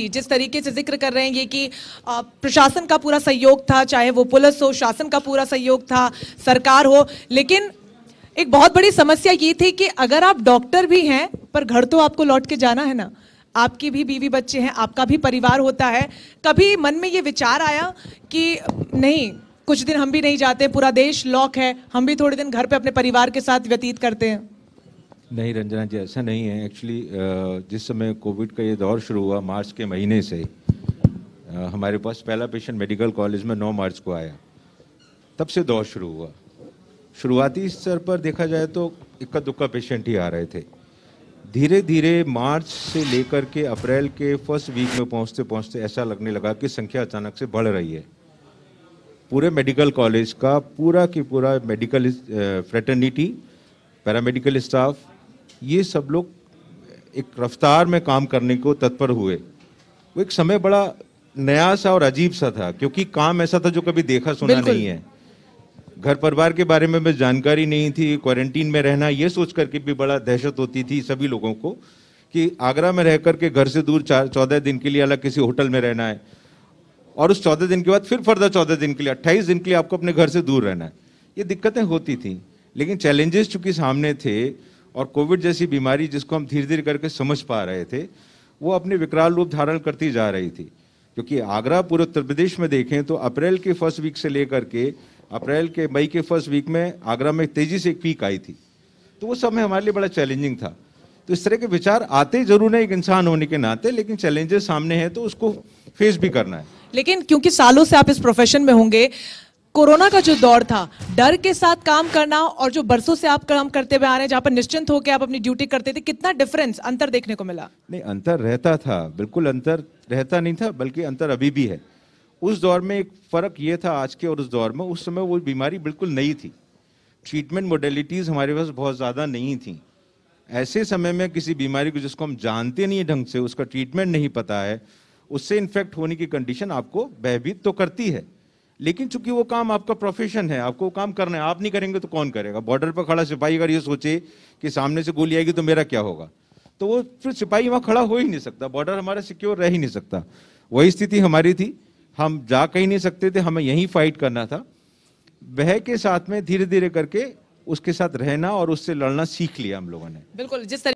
जिस तरीके से जिक्र कर रहे हैं ये कि प्रशासन का पूरा सहयोग था चाहे वो पुलिस हो शासन का पूरा सहयोग था सरकार हो लेकिन एक बहुत बड़ी समस्या ये थी कि अगर आप डॉक्टर भी हैं पर घर तो आपको लौट के जाना है ना आपकी भी बीवी बच्चे हैं आपका भी परिवार होता है कभी मन में ये विचार आया कि नहीं कुछ दिन हम भी नहीं जाते पूरा देश लॉक है हम भी थोड़े दिन घर पर अपने परिवार के साथ व्यतीत करते हैं नहीं रंजना जी ऐसा नहीं है एक्चुअली जिस समय कोविड का ये दौर शुरू हुआ मार्च के महीने से हमारे पास पहला पेशेंट मेडिकल कॉलेज में 9 मार्च को आया तब से दौर शुरू हुआ शुरुआती स्तर पर देखा जाए तो इक्का दुक्का पेशेंट ही आ रहे थे धीरे धीरे मार्च से लेकर के अप्रैल के फर्स्ट वीक में पहुंचते पहुंचते ऐसा लगने लगा कि संख्या अचानक से बढ़ रही है पूरे मेडिकल कॉलेज का पूरा की पूरा मेडिकल फ्रेटर्निटी पैरामेडिकल स्टाफ ये सब लोग एक रफ्तार में काम करने को तत्पर हुए वो एक समय बड़ा नया सा और अजीब सा था क्योंकि काम ऐसा था जो कभी देखा सुना नहीं है घर परिवार के बारे में भी जानकारी नहीं थी क्वारंटीन में रहना ये सोच करके भी बड़ा दहशत होती थी सभी लोगों को कि आगरा में रह करके घर से दूर चार चौदह दिन के लिए अलग किसी होटल में रहना है और उस चौदह दिन के बाद फिर फर्दर चौदह दिन के लिए अट्ठाईस दिन के लिए आपको अपने घर से दूर रहना है ये दिक्कतें होती थी लेकिन चैलेंजेस चूंकि सामने थे और कोविड जैसी बीमारी जिसको हम धीरे धीरे करके समझ पा रहे थे वो अपने विकराल रूप धारण करती जा रही थी क्योंकि आगरा पूरे उत्तर प्रदेश में देखें तो अप्रैल के फर्स्ट वीक से लेकर के अप्रैल के मई के फर्स्ट वीक में आगरा में तेजी से एक पीक आई थी तो वो समय हमारे लिए बड़ा चैलेंजिंग था तो इस तरह के विचार आते जरूर है एक इंसान होने के नाते लेकिन चैलेंजेस सामने हैं तो उसको फेस भी करना है लेकिन क्योंकि सालों से आप इस प्रोफेशन में होंगे कोरोना का जो दौर था डर के साथ काम करना और जो बरसों से आप काम करते हुए आ रहे हैं जहाँ पर निश्चिंत होकर आप अपनी ड्यूटी करते थे कितना डिफरेंस अंतर देखने को मिला नहीं अंतर रहता था बिल्कुल अंतर रहता नहीं था बल्कि अंतर अभी भी है उस दौर में एक फ़र्क ये था आज के और उस दौर में उस समय वो बीमारी बिल्कुल नई थी ट्रीटमेंट मोडेलिटीज़ हमारे पास बहुत ज़्यादा नहीं थी ऐसे समय में किसी बीमारी को जिसको हम जानते नहीं ढंग से उसका ट्रीटमेंट नहीं पता है उससे इन्फेक्ट होने की कंडीशन आपको भयभीत तो करती है लेकिन चूंकि वो काम आपका प्रोफेशन है आपको काम करना है आप नहीं करेंगे तो कौन करेगा बॉर्डर पर खड़ा सिपाही अगर ये सोचे कि सामने से गोली आएगी तो मेरा क्या होगा तो वो फिर सिपाही वहां खड़ा हो ही नहीं सकता बॉर्डर हमारा सिक्योर रह ही नहीं सकता वही स्थिति हमारी थी हम जा कहीं नहीं सकते थे हमें यहीं फाइट करना था वह के साथ में धीरे धीरे करके उसके साथ रहना और उससे लड़ना सीख लिया हम लोगों ने बिल्कुल जिस